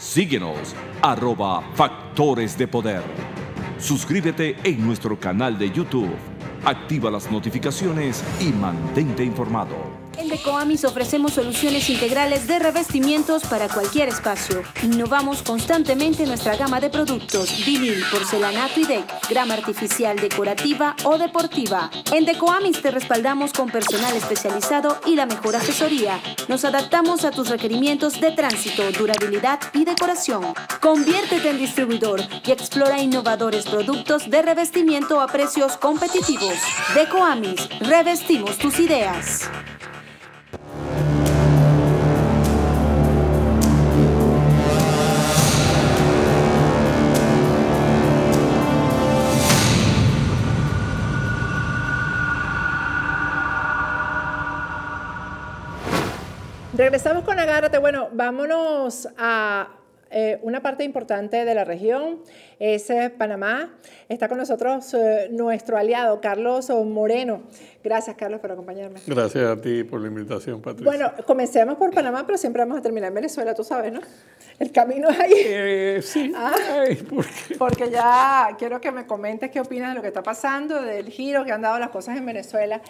Síguenos arroba Factores de Poder. Suscríbete en nuestro canal de YouTube. Activa las notificaciones y mantente informado. En Decoamis ofrecemos soluciones integrales de revestimientos para cualquier espacio. Innovamos constantemente nuestra gama de productos, vinil, porcelanato y deck, grama artificial decorativa o deportiva. En Decoamis te respaldamos con personal especializado y la mejor asesoría. Nos adaptamos a tus requerimientos de tránsito, durabilidad y decoración. Conviértete en distribuidor y explora innovadores productos de revestimiento a precios competitivos. Decoamis, revestimos tus ideas. Regresamos con Agárrate. Bueno, vámonos a eh, una parte importante de la región es Panamá. Está con nosotros eh, nuestro aliado Carlos Moreno, Gracias, Carlos, por acompañarme. Gracias a ti por la invitación, Patricia. Bueno, comencemos por Panamá, pero siempre vamos a terminar en Venezuela, tú sabes, ¿no? El camino es ahí. Eh, sí. Ah. ¿por qué? Porque ya quiero que me comentes qué opinas de lo que está pasando, del giro que han dado las cosas en Venezuela.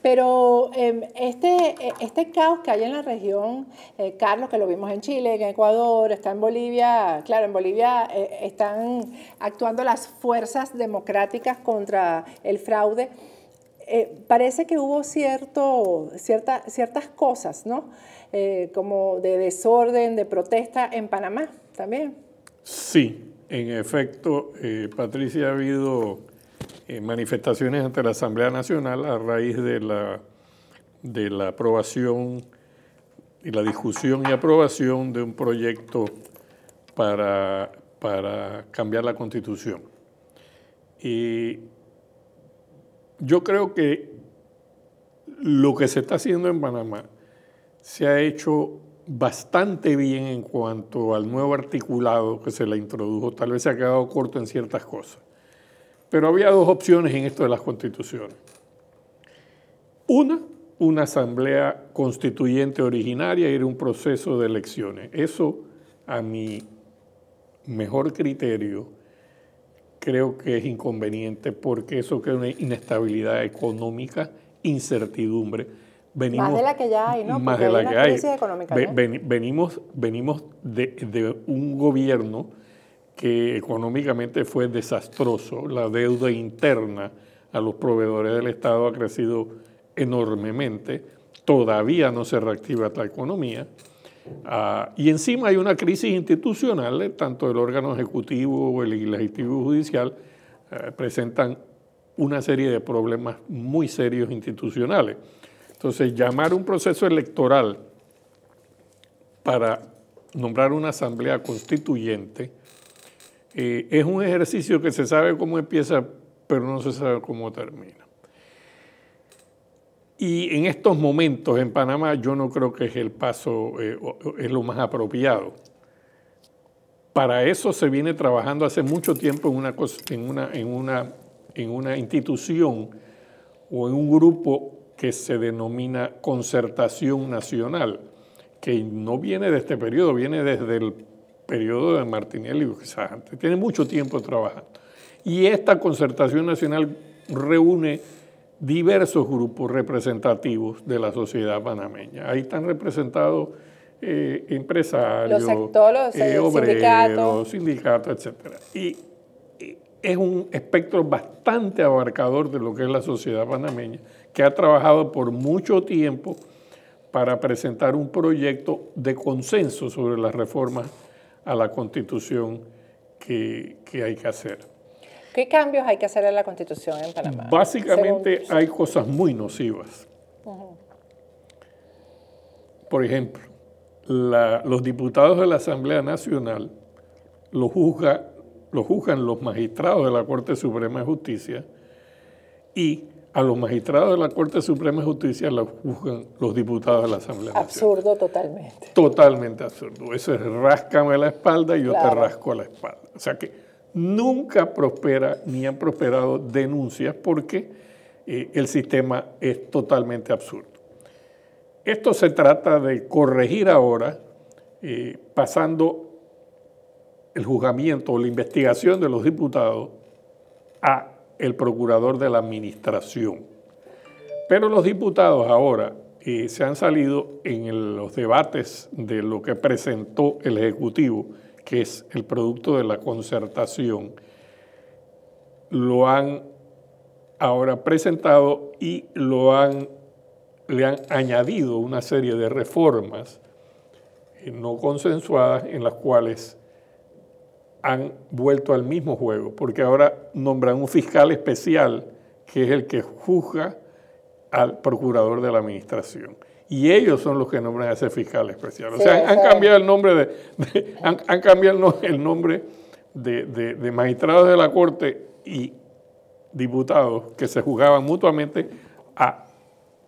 Pero em, este, este caos que hay en la región, eh, Carlos, que lo vimos en Chile, en Ecuador, está en Bolivia, claro, en Bolivia eh, están actuando las fuerzas democráticas contra el fraude. Eh, parece que hubo cierto, cierta, ciertas cosas, ¿no? Eh, como de desorden, de protesta en Panamá también. Sí, en efecto, eh, Patricia, ha habido manifestaciones ante la Asamblea Nacional a raíz de la, de la aprobación y la discusión y aprobación de un proyecto para, para cambiar la constitución. Y yo creo que lo que se está haciendo en Panamá se ha hecho bastante bien en cuanto al nuevo articulado que se le introdujo. Tal vez se ha quedado corto en ciertas cosas. Pero había dos opciones en esto de las constituciones. Una, una asamblea constituyente originaria y un proceso de elecciones. Eso, a mi mejor criterio, creo que es inconveniente porque eso crea una inestabilidad económica, incertidumbre. Venimos, más de la que ya hay, ¿no? Más de la crisis Económica, venimos de, de, un gobierno que económicamente fue desastroso. La deuda interna a los proveedores del Estado ha crecido enormemente. Todavía no se reactiva la economía. Ah, y encima hay una crisis institucional, eh, tanto el órgano ejecutivo o el legislativo judicial eh, presentan una serie de problemas muy serios institucionales. Entonces, llamar un proceso electoral para nombrar una asamblea constituyente eh, es un ejercicio que se sabe cómo empieza, pero no se sabe cómo termina. Y en estos momentos en Panamá yo no creo que es el paso, eh, es lo más apropiado. Para eso se viene trabajando hace mucho tiempo en una, en una, en una, en una institución o en un grupo que se denomina concertación nacional, que no viene de este periodo, viene desde el periodo de Martinelli, quizás antes, tiene mucho tiempo trabajando. Y esta concertación nacional reúne diversos grupos representativos de la sociedad panameña. Ahí están representados eh, empresarios, eh, eh, sindicatos, etcétera. etc. Y, es un espectro bastante abarcador de lo que es la sociedad panameña, que ha trabajado por mucho tiempo para presentar un proyecto de consenso sobre las reformas a la constitución que hay que hacer. ¿Qué cambios hay que hacer en la Constitución en Panamá? Básicamente hay cosas muy nocivas. Por ejemplo, los diputados de la Asamblea Nacional lo, juzga, lo juzgan los magistrados de la Corte Suprema de Justicia y a los magistrados de la Corte Suprema de Justicia los juzgan los diputados de la Asamblea Absurdo totalmente. Totalmente absurdo. Eso es ráscame la espalda y yo te rasco la espalda. O sea que nunca prospera ni han prosperado denuncias porque eh, el sistema es totalmente absurdo. Esto se trata de corregir ahora eh, pasando el juzgamiento o la investigación de los diputados a el procurador de la administración. Pero los diputados ahora eh, se han salido en los debates de lo que presentó el Ejecutivo que es el producto de la concertación, lo han ahora presentado y lo han, le han añadido una serie de reformas eh, no consensuadas en las cuales han vuelto al mismo juego, porque ahora nombran un fiscal especial que es el que juzga al procurador de la administración y ellos son los que nombran a ese fiscal especial. o sea, han, cambiado el nombre de, han, cambiado el nombre de, magistrados de la corte y diputados que se juzgaban mutuamente a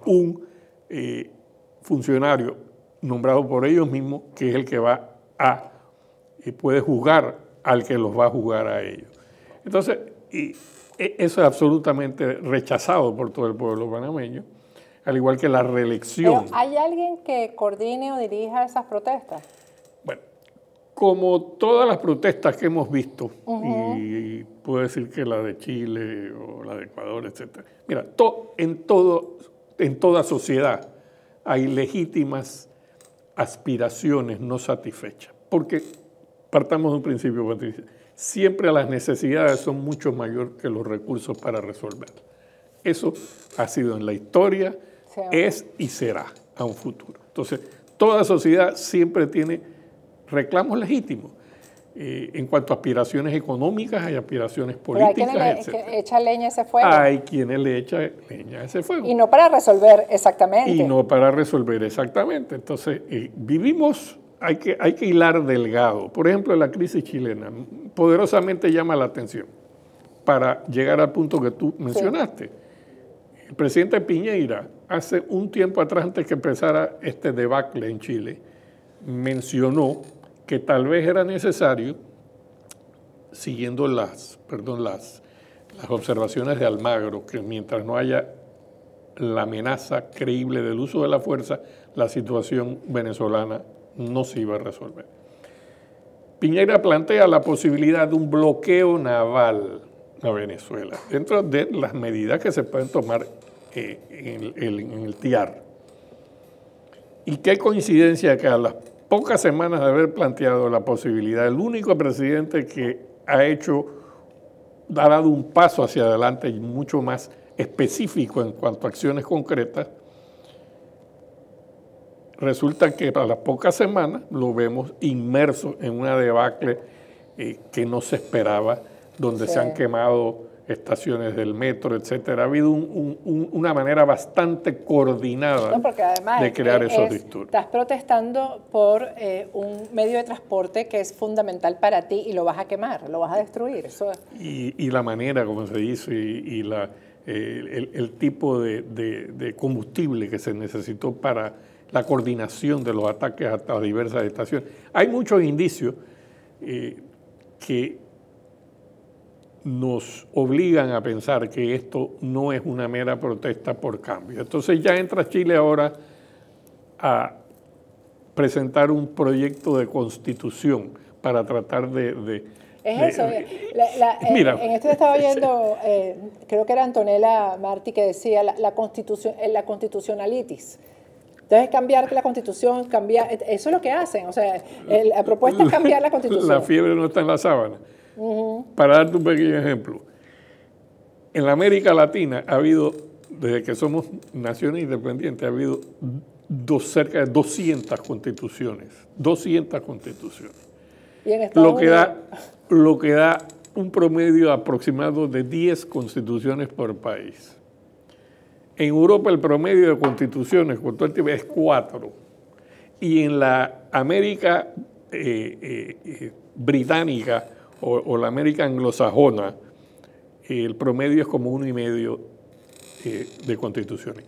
un eh, funcionario nombrado por ellos mismos que es el que va a y eh, puede juzgar al que los va a juzgar a ellos. Entonces, y e, eso es absolutamente rechazado por todo el pueblo panameño al igual que la reelección. ¿Hay alguien que coordine o dirija esas protestas? Bueno, como todas las protestas que hemos visto, y, puedo decir que la de Chile o la de Ecuador, etc. Mira, en, todo, en toda sociedad hay legítimas aspiraciones no satisfechas. Porque, partamos de un principio, Patricia, siempre las necesidades son mucho mayor que los recursos para resolverlas. Eso ha sido en la historia, es y será a un futuro. Entonces, toda sociedad siempre tiene reclamos legítimos. Eh, en cuanto a aspiraciones económicas, hay aspiraciones políticas. hay quienes le, echa leña a ese fuego. Hay quienes le echan leña a ese fuego. Y no para resolver exactamente. Y no para resolver exactamente. Entonces, eh, vivimos, hay que, hay que hilar delgado. Por ejemplo, la crisis chilena poderosamente llama la atención para llegar al punto que tú mencionaste. El presidente Piñeira, hace un tiempo atrás, antes que empezara este debacle en Chile, mencionó que tal vez era necesario, siguiendo las, perdón, las, las observaciones de Almagro, que mientras no haya la amenaza creíble del uso de la fuerza, la situación venezolana no se iba a resolver. Piñera plantea la posibilidad de un bloqueo naval a Venezuela, dentro de las medidas que se pueden tomar eh, en, el, TIAR. Y qué coincidencia que a las pocas semanas de haber planteado la posibilidad, el único presidente que ha hecho, ha dado un paso hacia adelante y mucho más específico en cuanto a acciones concretas, resulta que a las pocas semanas lo vemos inmerso en una debacle eh, que no se esperaba, donde se han quemado estaciones del metro, etcétera. Ha habido una manera bastante coordinada de crear eh, esos disturbios. Estás protestando por eh, un medio de transporte que es fundamental para ti y lo vas a quemar, lo vas a destruir. y, la manera, como se dice, y, la, eh, el, tipo de, combustible que se necesitó para la coordinación de los ataques a, diversas estaciones. Hay muchos indicios que nos obligan a pensar que esto no es una mera protesta por cambio. Entonces ya entra Chile ahora a presentar un proyecto de constitución para tratar de... es eso. Eh, eh, mira, en, esto estaba oyendo, eh, creo que era Antonella Martí que decía la, constitución, la constitucionalitis. Entonces, cambiar la constitución, cambiar, eso es lo que hacen. O sea, la propuesta es cambiar la constitución. La fiebre no está en la sábana. Para darte un pequeño ejemplo, en la América Latina ha habido, desde que somos naciones independientes, ha habido cerca de 200 constituciones. 200 constituciones. lo, que da, un promedio aproximado de 10 constituciones por país. En Europa el promedio de constituciones con todo es 4. Y en la América eh, eh, eh, británica o, la América anglosajona, el promedio es como uno y medio eh, de constituciones.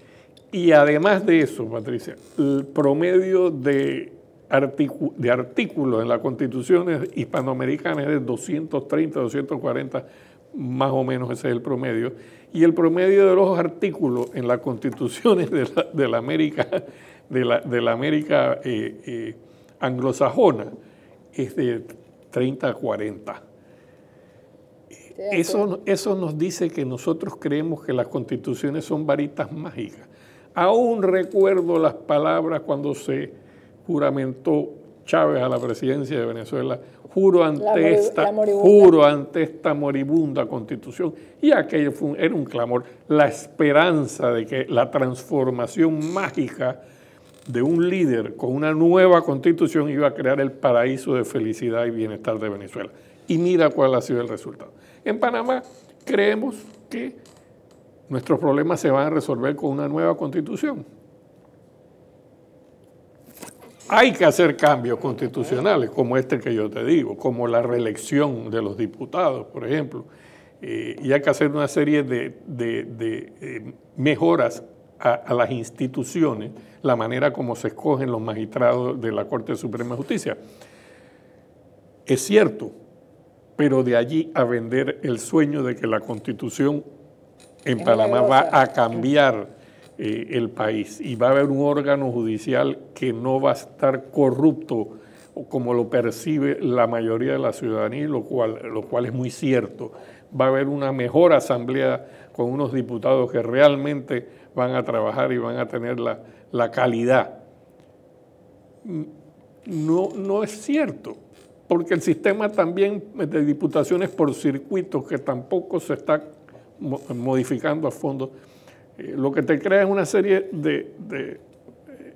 Y además de eso, Patricia, el promedio de, artículos en las constituciones hispanoamericanas es de 230, 240, más o menos ese es el promedio. Y el promedio de los artículos en las constituciones de la, América, de la, América eh, eh, anglosajona es de 30 40. Eso, eso nos dice que nosotros creemos que las constituciones son varitas mágicas. Aún recuerdo las palabras cuando se juramentó Chávez a la presidencia de Venezuela, juro ante, esta, juro ante esta moribunda constitución. Y aquello fue era un clamor, la esperanza de que la transformación mágica de un líder con una nueva constitución iba a crear el paraíso de felicidad y bienestar de Venezuela. Y mira cuál ha sido el resultado. En Panamá creemos que nuestros problemas se van a resolver con una nueva constitución. Hay que hacer cambios constitucionales, como este que yo te digo, como la reelección de los diputados, por ejemplo. Eh, y hay que hacer una serie de, eh, mejoras a, las instituciones la manera como se escogen los magistrados de la Corte Suprema de Justicia. Es cierto, pero de allí a vender el sueño de que la constitución en Panamá va a cambiar eh, el país y va a haber un órgano judicial que no va a estar corrupto como lo percibe la mayoría de la ciudadanía, lo cual es muy cierto. Va a haber una mejor asamblea con unos diputados que realmente van a trabajar y van a tener la, calidad. No, no es cierto, porque el sistema también de diputaciones por circuitos que tampoco se está modificando a fondo, eh, lo que te crea es una serie de,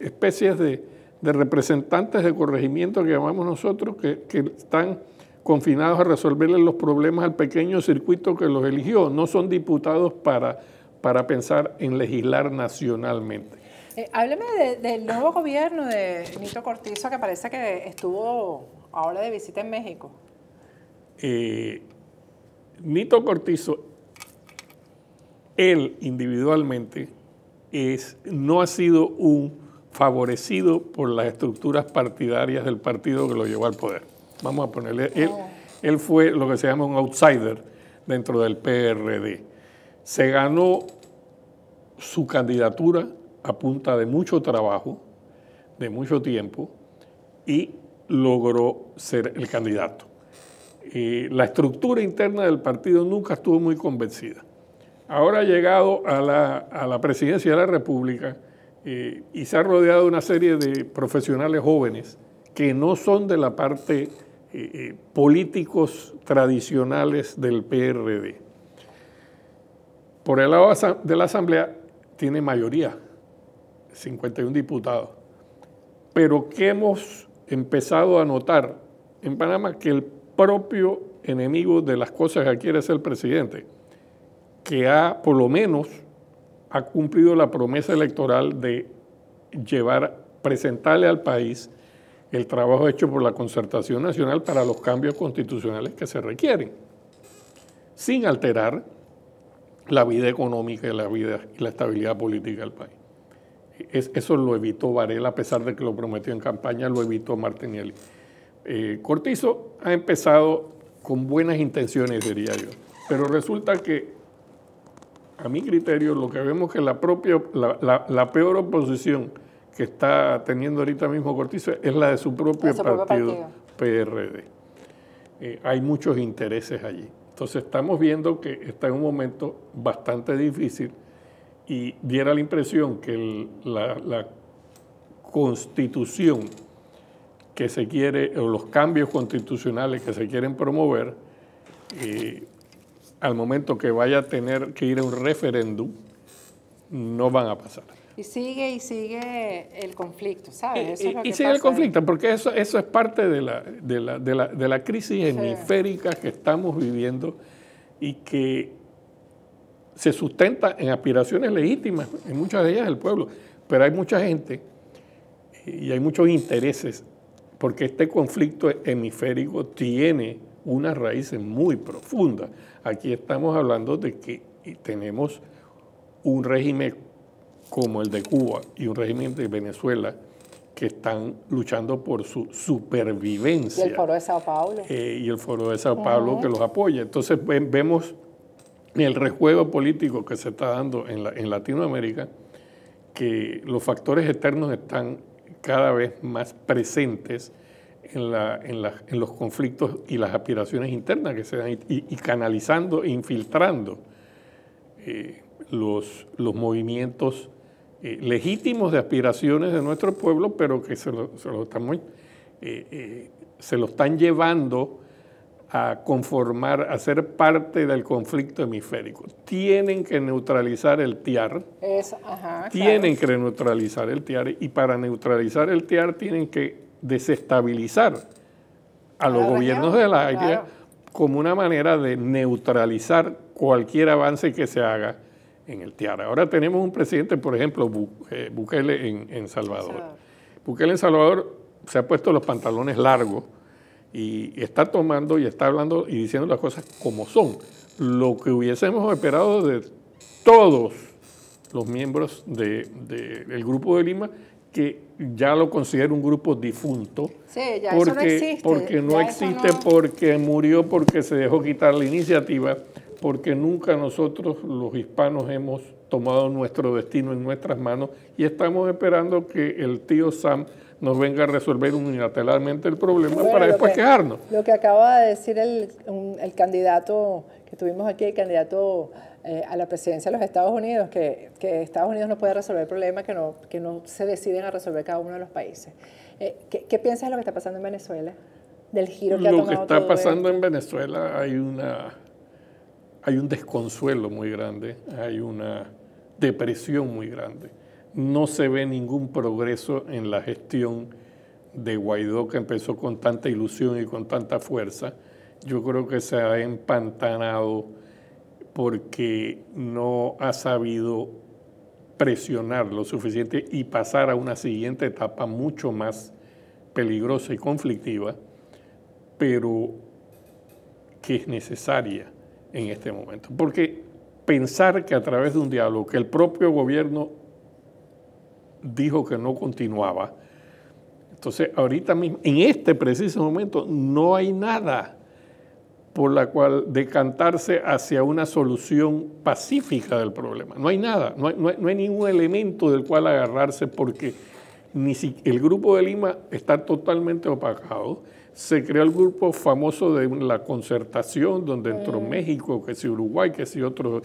especies de, representantes de corregimiento que llamamos nosotros, que, que están confinados a resolverle los problemas al pequeño circuito que los eligió, no son diputados para para pensar en legislar nacionalmente. Eh, hábleme del nuevo gobierno de Nito Cortizo, que parece que estuvo ahora de visita en México. Eh, Nito Cortizo, él individualmente, es, no ha sido un favorecido por las estructuras partidarias del partido que lo llevó al poder. Vamos a ponerle, él oh. fue lo que se llama un outsider dentro del PRD se ganó su candidatura a punta de mucho trabajo, de mucho tiempo, y logró ser el candidato. Eh, la estructura interna del partido nunca estuvo muy convencida. Ahora ha llegado a la, presidencia de la República eh, y se ha rodeado de una serie de profesionales jóvenes que no son de la parte eh, políticos tradicionales del PRD. Por el lado de la Asamblea tiene mayoría, 51 diputados. Pero que hemos empezado a notar en Panamá que el propio enemigo de las cosas que quiere es el presidente, que ha, por lo menos, ha cumplido la promesa electoral de llevar, presentarle al país el trabajo hecho por la concertación nacional para los cambios constitucionales que se requieren, sin alterar la vida económica y la vida y la estabilidad política del país. eso lo evitó Varela, a pesar de que lo prometió en campaña, lo evitó Martinelli. Eh, Cortizo ha empezado con buenas intenciones, diría yo, pero resulta que, a mi criterio, lo que vemos que la, propia, la, peor oposición que está teniendo ahorita mismo Cortizo es la de su propio, partido, PRD. Eh, hay muchos intereses allí. Entonces estamos viendo que está en un momento bastante difícil y diera la impresión que la, constitución que se quiere, o los cambios constitucionales que se quieren promover, eh, al momento que vaya a tener que ir a un referéndum, no van a pasar. Y sigue y sigue el conflicto, ¿sabes? y, sigue el conflicto, porque eso, eso es parte de la, de la, de la, de la crisis hemisférica que estamos viviendo y que se sustenta en aspiraciones legítimas, en muchas de ellas del pueblo, pero hay mucha gente y hay muchos intereses, porque este conflicto hemisférico tiene unas raíces muy profundas. Aquí estamos hablando de que tenemos un régimen como el de Cuba y un régimen de Venezuela que están luchando por su supervivencia. Eh, y el Foro de Sao Paulo. y el Foro de Sao Paulo que los apoya. Entonces vemos el rejuego político que se está dando en, Latinoamérica, que los factores externos están cada vez más presentes en, los conflictos y las aspiraciones internas que se dan y, canalizando, e infiltrando eh, los, los movimientos eh, legítimos de aspiraciones de nuestro pueblo, pero que se lo, se lo eh, eh, se lo están llevando a conformar, a ser parte del conflicto hemisférico. Tienen que neutralizar el TIAR. tienen que neutralizar el TIAR y para neutralizar el TIAR tienen que desestabilizar a los gobiernos de la área como una manera de neutralizar cualquier avance que se haga en el Tiara. Ahora tenemos un presidente, por ejemplo, eh, Bukele en, Salvador. Bukele en Salvador se ha puesto los pantalones largos y, está tomando y está hablando y diciendo las cosas como son. Lo que hubiésemos esperado de todos los miembros de, de, del Grupo de Lima, que ya lo considero un grupo difunto, sí, ya porque, no existe, porque no existe, porque murió, porque se dejó quitar la iniciativa, porque nunca nosotros los hispanos hemos tomado nuestro destino en nuestras manos y estamos esperando que el tío Sam nos venga a resolver unilateralmente el problema para después quejarnos. Lo que acaba de decir el, candidato que tuvimos aquí, el candidato eh, a la presidencia de los Estados Unidos, que, Estados Unidos no puede resolver problemas, que no, se deciden a resolver cada uno de los países. Eh, ¿qué, piensas de lo que está pasando en Venezuela? Del giro que ha Lo que está pasando en Venezuela hay una hay un desconsuelo muy grande, hay una depresión muy grande. No se ve ningún progreso en la gestión de Guaidó que empezó con tanta ilusión y con tanta fuerza. Yo creo que se ha empantanado porque no ha sabido presionar lo suficiente y pasar a una siguiente etapa mucho más peligrosa y conflictiva, pero que es necesaria en este momento. Porque pensar que a través de un diálogo que el propio gobierno dijo que no continuaba, entonces ahorita mismo, en este preciso momento, no hay nada por la cual decantarse hacia una solución pacífica del problema. No hay nada, no hay, ningún elemento del cual agarrarse porque ni si, el Grupo de Lima está totalmente opacado se creó el grupo famoso de la concertación, donde entró mm. México, que si Uruguay, que si otro,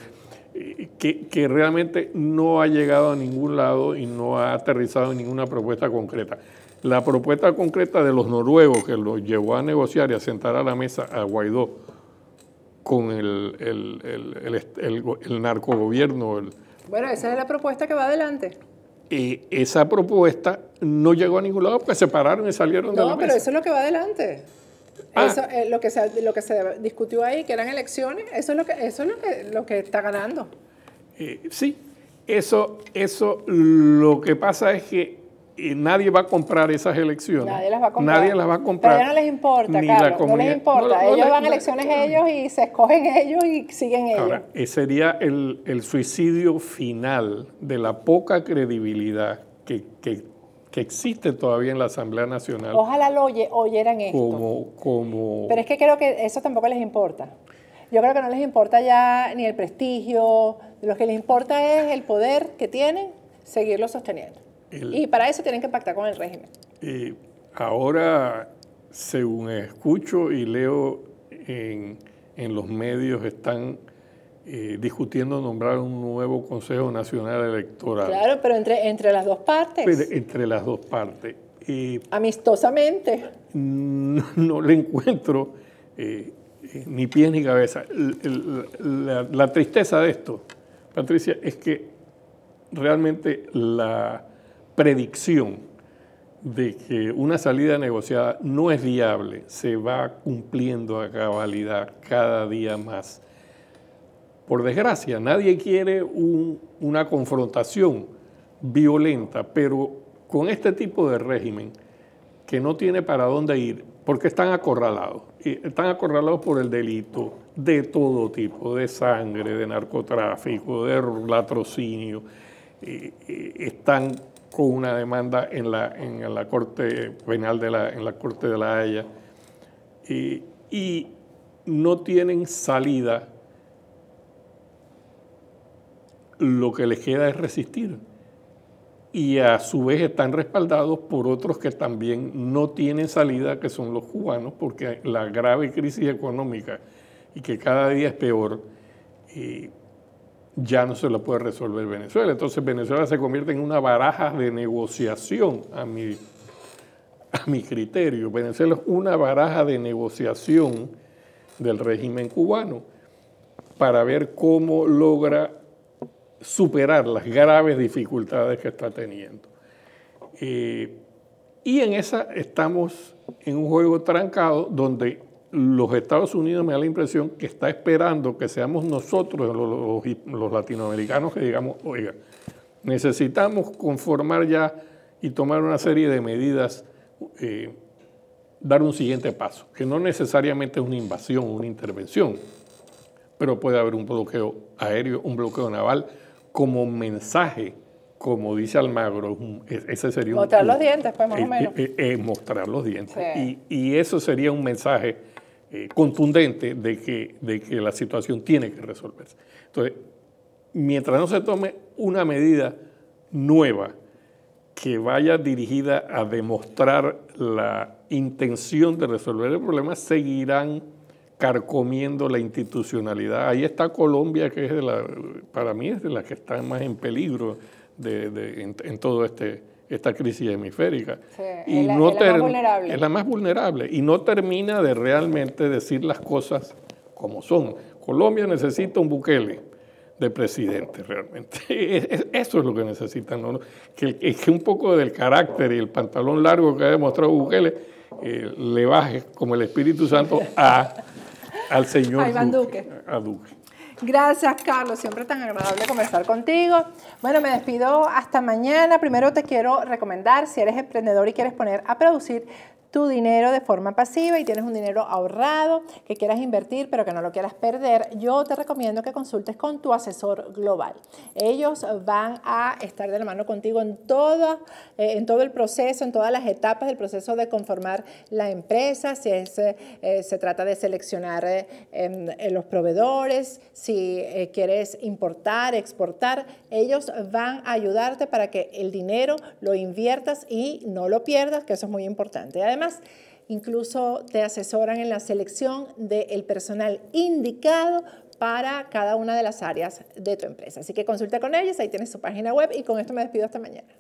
que, que, realmente no ha llegado a ningún lado y no ha aterrizado en ninguna propuesta concreta. La propuesta concreta de los noruegos que lo llevó a negociar y a sentar a la mesa a Guaidó con el, el narcogobierno. bueno, esa es la propuesta que va adelante eh, esa propuesta no llegó a ningún lado porque se pararon y salieron de la No, pero eso es lo que va adelante. Ah. Eso, eh, lo, que se, lo que se discutió ahí, que eran elecciones, eso es lo que, eso es lo que, lo que está ganando. Eh, sí, eso, eso lo que pasa es que nadie va a comprar esas elecciones. Nadie las va a comprar. Nadie las va a comprar. Pero no les importa, Carlos, no les importa. ellos van a elecciones ellos y se escogen ellos y siguen ellos. Ahora, ese sería el, suicidio final de la poca credibilidad que, existe todavía en la Asamblea Nacional. Ojalá lo oyeran esto. Pero es que creo que eso tampoco les importa. Yo creo que no les importa ya ni el prestigio, lo que les importa es el poder que tienen, seguirlo sosteniendo y para eso tienen que pactar con el régimen. ahora, según escucho y leo en, los medios, están eh, discutiendo nombrar un nuevo Consejo Nacional Electoral. Claro, pero entre, entre las dos partes. entre las dos partes. Amistosamente. No, le encuentro eh, eh, ni pies ni cabeza. la tristeza de esto, Patricia, es que realmente la predicción de que una salida negociada no es viable se va cumpliendo a cabalidad cada día más. Por desgracia, nadie quiere una confrontación violenta, pero con este tipo de régimen que no tiene para dónde ir, porque están acorralados, están acorralados por el delito de todo tipo, de sangre, de narcotráfico, de latrocinio, eh, eh, están con una demanda en la, en la Corte Penal de la, en la Corte de la Haya y, no tienen salida. Lo que les queda es resistir y a su vez están respaldados por otros que también no tienen salida, que son los cubanos, porque la grave crisis económica y que cada día es peor, ya no se lo puede resolver Venezuela. Entonces Venezuela se convierte en una baraja de negociación, a mi, a mi criterio. Venezuela es una baraja de negociación del régimen cubano para ver cómo logra superar las graves dificultades que está teniendo. Eh, y en esa estamos en un juego trancado donde los Estados Unidos me da la impresión que está esperando que seamos nosotros los, latinoamericanos que digamos, oiga, necesitamos conformar ya y tomar una serie de medidas, eh, dar un siguiente paso, que no necesariamente es una invasión, una intervención, pero puede haber un bloqueo aéreo, un bloqueo naval como mensaje como dice Almagro, ese sería Mostrar los dientes, pues más o eh, menos. Eh, mostrar los dientes. y, eso sería un mensaje eh, contundente de que, de que la situación tiene que resolverse. Entonces, mientras no se tome una medida nueva que vaya dirigida a demostrar la intención de resolver el problema, seguirán carcomiendo la institucionalidad. Ahí está Colombia, que es de la, para mí es de la que está más en peligro en todo este esta crisis hemisférica. y es la, no es la más vulnerable. Es la más vulnerable y no termina de realmente decir las cosas como son. Colombia necesita un Bukele de presidente realmente. Eso es lo que necesitan. Que, un poco del carácter y el pantalón largo que ha demostrado Bukele eh, le baje como el Espíritu Santo a, al señor A Duque. Gracias, Carlos. Siempre tan agradable conversar contigo. Bueno, me despido hasta mañana. Primero te quiero recomendar, si eres emprendedor y quieres poner a producir tu dinero de forma pasiva y tienes un dinero ahorrado que quieras invertir pero que no lo quieras perder, yo te recomiendo que consultes con tu asesor global. Ellos van a estar de la mano contigo en, todo eh, en todo el proceso, en todas las etapas del proceso de conformar la empresa, si eh, eh, se trata de seleccionar em, los proveedores, si quieres importar, exportar, ellos van a ayudarte para que el dinero lo inviertas y no lo pierdas, que eso es muy importante. Además, incluso te asesoran en la selección del personal indicado para cada una de las áreas de tu empresa. Así que consulta con ellos, ahí tienes su página web y con esto me despido hasta mañana.